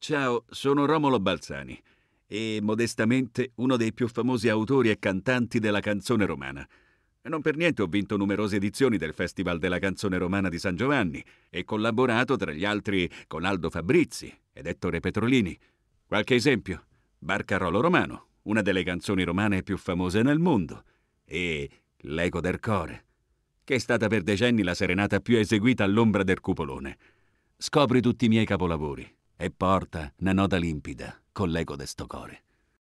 Ciao, sono Romolo Balzani e modestamente uno dei più famosi autori e cantanti della canzone romana. Non per niente ho vinto numerose edizioni del Festival della canzone romana di San Giovanni e collaborato tra gli altri con Aldo Fabrizi ed Ettore Petrolini. Qualche esempio: Barcarolo Romano, una delle canzoni romane più famose nel mondo, e L'Ego del Core, che è stata per decenni la serenata più eseguita all'ombra del cupolone. Scopri tutti i miei capolavori e porta una nota limpida coll'eco de sto core.